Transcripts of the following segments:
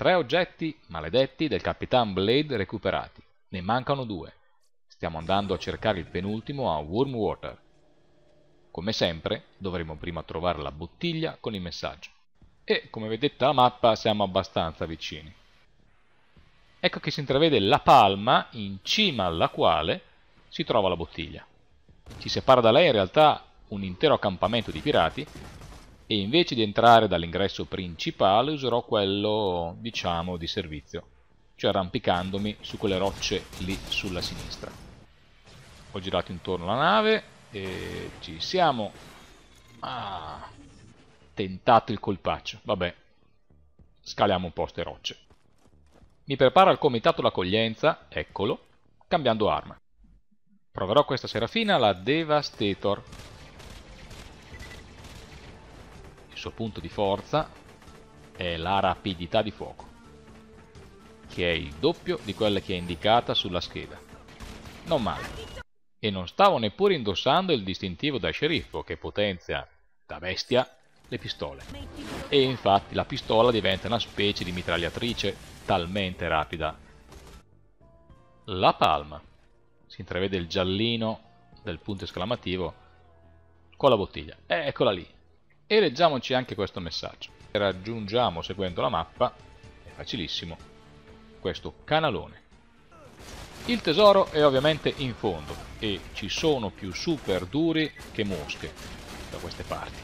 Tre oggetti maledetti del Capitan Blade recuperati. Ne mancano due. Stiamo andando a cercare il penultimo a Wormwater. Come sempre, dovremo prima trovare la bottiglia con il messaggio. E, come vedete la mappa, siamo abbastanza vicini. Ecco che si intravede la palma in cima alla quale si trova la bottiglia. Ci separa da lei in realtà un intero accampamento di pirati e invece di entrare dall'ingresso principale userò quello diciamo di servizio cioè arrampicandomi su quelle rocce lì sulla sinistra ho girato intorno la nave e ci siamo ah, tentato il colpaccio vabbè scaliamo un po' ste rocce mi preparo al comitato l'accoglienza eccolo cambiando arma proverò questa sera serafina la Devastator suo punto di forza è la rapidità di fuoco, che è il doppio di quella che è indicata sulla scheda. Non male. E non stavo neppure indossando il distintivo da sceriffo che potenzia, da bestia, le pistole. E infatti la pistola diventa una specie di mitragliatrice talmente rapida. La palma. Si intravede il giallino del punto esclamativo con la bottiglia. Eccola lì, e leggiamoci anche questo messaggio. Raggiungiamo seguendo la mappa, è facilissimo, questo canalone. Il tesoro è ovviamente in fondo e ci sono più super duri che mosche da queste parti.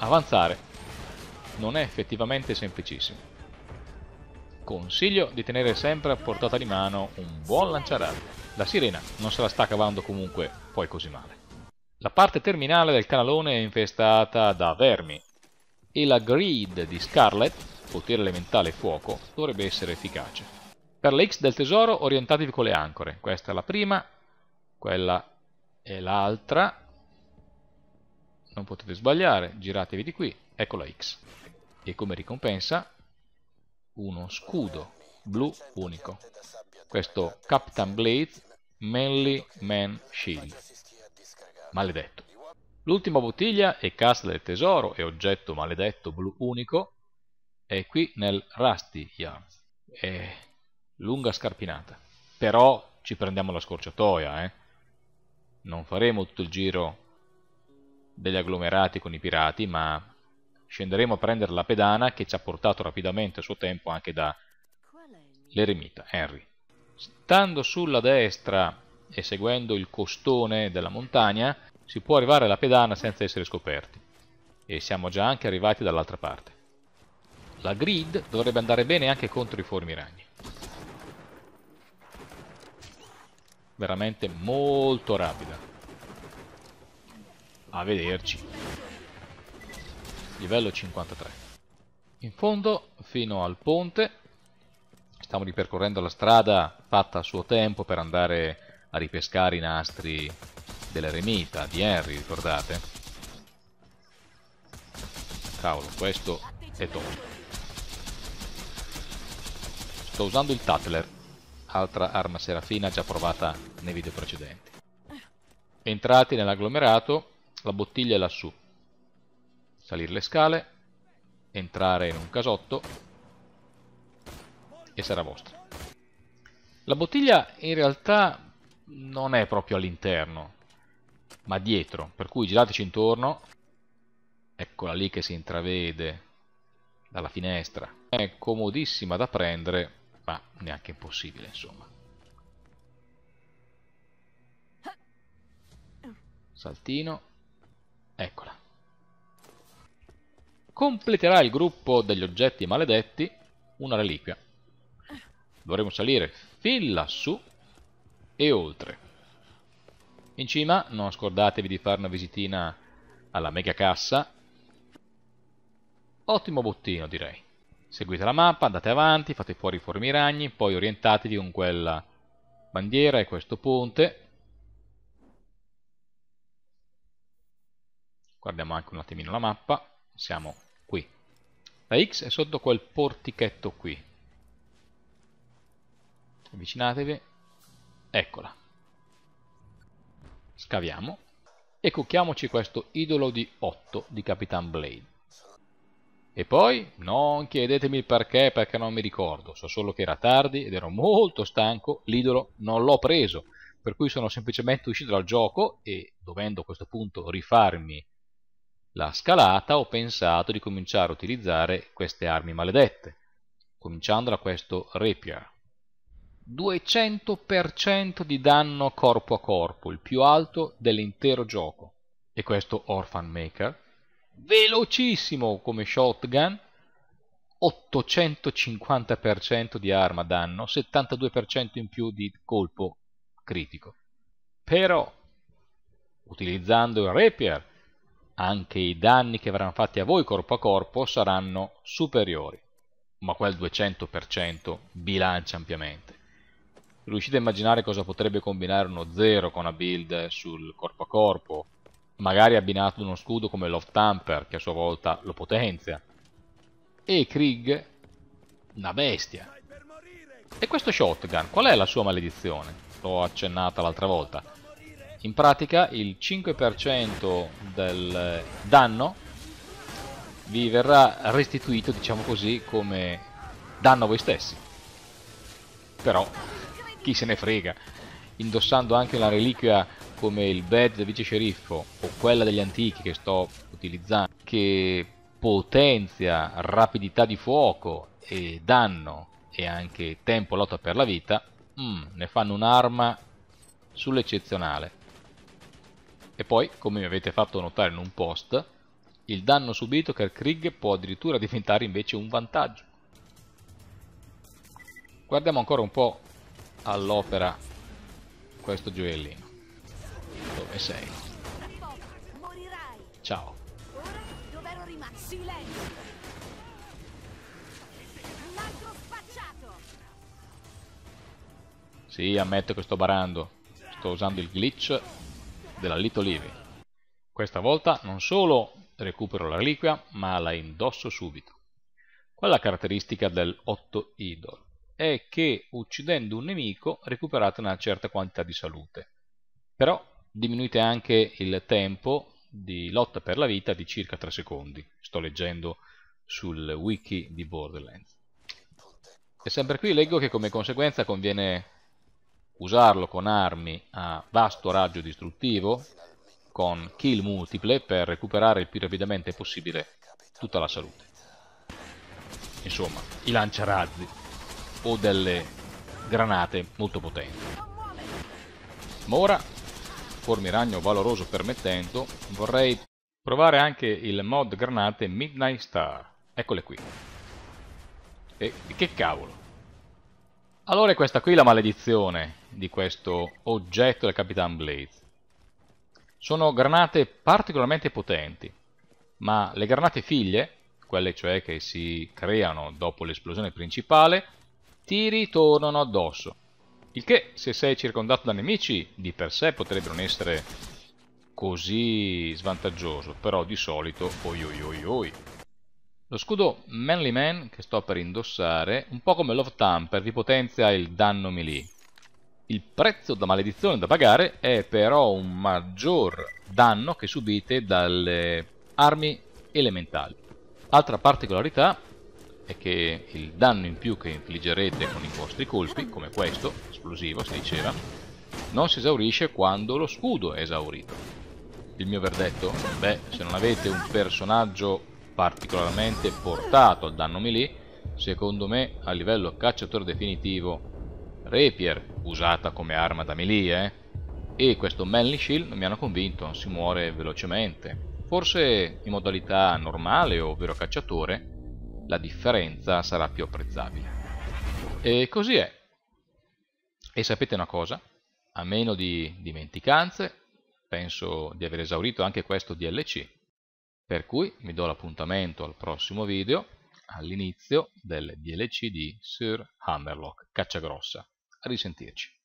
Avanzare non è effettivamente semplicissimo. Consiglio di tenere sempre a portata di mano un buon lanciarazzi. La sirena non se la sta cavando comunque poi così male. La parte terminale del canalone è infestata da vermi e la Greed di Scarlet, potere elementale fuoco, dovrebbe essere efficace. Per le X del tesoro orientatevi con le ancore, questa è la prima, quella è l'altra, non potete sbagliare, giratevi di qui, ecco la X. E come ricompensa uno scudo blu unico, questo Captain Blade Manly Man Shield maledetto. L'ultima bottiglia è cassa del tesoro e oggetto maledetto blu unico è qui nel Rusty Yarn. È lunga scarpinata. Però ci prendiamo la scorciatoia, eh? Non faremo tutto il giro degli agglomerati con i pirati, ma scenderemo a prendere la pedana che ci ha portato rapidamente a suo tempo anche da l'eremita Henry. Stando sulla destra e seguendo il costone della montagna si può arrivare alla pedana senza essere scoperti e siamo già anche arrivati dall'altra parte. La grid dovrebbe andare bene anche contro i formiragni. Veramente molto rapida. A vederci. Livello 53. In fondo fino al ponte. Stiamo ripercorrendo la strada fatta a suo tempo per andare a ripescare i nastri dell'eremita, di Henry, ricordate? Cavolo, questo è tolto. Sto usando il Tatler, altra arma serafina già provata nei video precedenti. Entrati nell'agglomerato, la bottiglia è lassù. Salire le scale, entrare in un casotto e sarà vostra. La bottiglia in realtà non è proprio all'interno, ma dietro, per cui girateci intorno, eccola lì che si intravede dalla finestra, è comodissima da prendere, ma neanche impossibile insomma. Saltino, eccola. Completerà il gruppo degli oggetti maledetti una reliquia. Dovremo salire fin lassù e oltre. In cima non scordatevi di fare una visitina alla mega cassa. Ottimo bottino direi. Seguite la mappa, andate avanti, fate fuori i formiragni, poi orientatevi con quella bandiera e questo ponte. Guardiamo anche un attimino la mappa, siamo qui. La X è sotto quel portichetto qui. Avvicinatevi, Eccola. Scaviamo e cocchiamoci questo idolo di 8 di Capitan Blade. E poi, non chiedetemi il perché, perché non mi ricordo, so solo che era tardi ed ero molto stanco, l'idolo non l'ho preso, per cui sono semplicemente uscito dal gioco e, dovendo a questo punto rifarmi la scalata, ho pensato di cominciare a utilizzare queste armi maledette, cominciando da questo rapier. 200% di danno corpo a corpo, il più alto dell'intero gioco. E questo Orphan Maker, velocissimo come shotgun, 850% di arma danno, 72% in più di colpo critico. Però, utilizzando il rapier, anche i danni che verranno fatti a voi corpo a corpo saranno superiori, ma quel 200% bilancia ampiamente. Riuscite a immaginare cosa potrebbe combinare uno 0 con una build sul corpo a corpo? Magari abbinato ad uno scudo come Love Tamper, che a sua volta lo potenzia. E Krieg, una bestia. E questo Shotgun, qual è la sua maledizione? L'ho accennata l'altra volta. In pratica il 5% del danno vi verrà restituito, diciamo così, come danno a voi stessi. Però chi se ne frega, indossando anche la reliquia come il badge vice sceriffo o quella degli antichi che sto utilizzando, che potenzia rapidità di fuoco e danno e anche tempo lotta per la vita, mm, ne fanno un'arma sull'eccezionale. E poi, come mi avete fatto notare in un post, il danno subito per Krieg può addirittura diventare invece un vantaggio. Guardiamo ancora un po' all'opera questo gioiellino. Dove sei? Ciao. Sì, ammetto che sto barando. Sto usando il glitch della Litolivi. Questa volta non solo recupero la reliquia, ma la indosso subito. Qual è la caratteristica dell'8 Idol? è che uccidendo un nemico recuperate una certa quantità di salute. Però diminuite anche il tempo di lotta per la vita di circa 3 secondi. Sto leggendo sul wiki di Borderlands. E sempre qui leggo che come conseguenza conviene usarlo con armi a vasto raggio distruttivo, con kill multiple per recuperare il più rapidamente possibile tutta la salute. Insomma, i lanciarazzi o delle granate molto potenti. Ma ora, formiragno valoroso permettendo, vorrei provare anche il mod granate Midnight Star. Eccole qui. E che cavolo! Allora è questa qui la maledizione di questo oggetto del Capitan Blaze. Sono granate particolarmente potenti, ma le granate figlie, quelle cioè che si creano dopo l'esplosione principale, ti ritornano addosso. Il che, se sei circondato da nemici, di per sé potrebbe non essere così svantaggioso, però di solito oi oi oi oi. Lo scudo Manly Man che sto per indossare, un po' come Love Tamper, vi potenzia il danno melee. Il prezzo da maledizione da pagare è però un maggior danno che subite dalle armi elementali. Altra particolarità è che il danno in più che infliggerete con i vostri colpi, come questo, esplosivo si diceva, non si esaurisce quando lo scudo è esaurito. Il mio verdetto? Beh, se non avete un personaggio particolarmente portato al danno melee, secondo me a livello cacciatore definitivo Rapier, usata come arma da melee, eh, e questo Manly Shield non mi hanno convinto, si muore velocemente. Forse in modalità normale, ovvero cacciatore, la differenza sarà più apprezzabile. E così è. E sapete una cosa? A meno di dimenticanze, penso di aver esaurito anche questo DLC. Per cui mi do l'appuntamento al prossimo video, all'inizio del DLC di Sir Hammerlock, Caccia Grossa. A risentirci.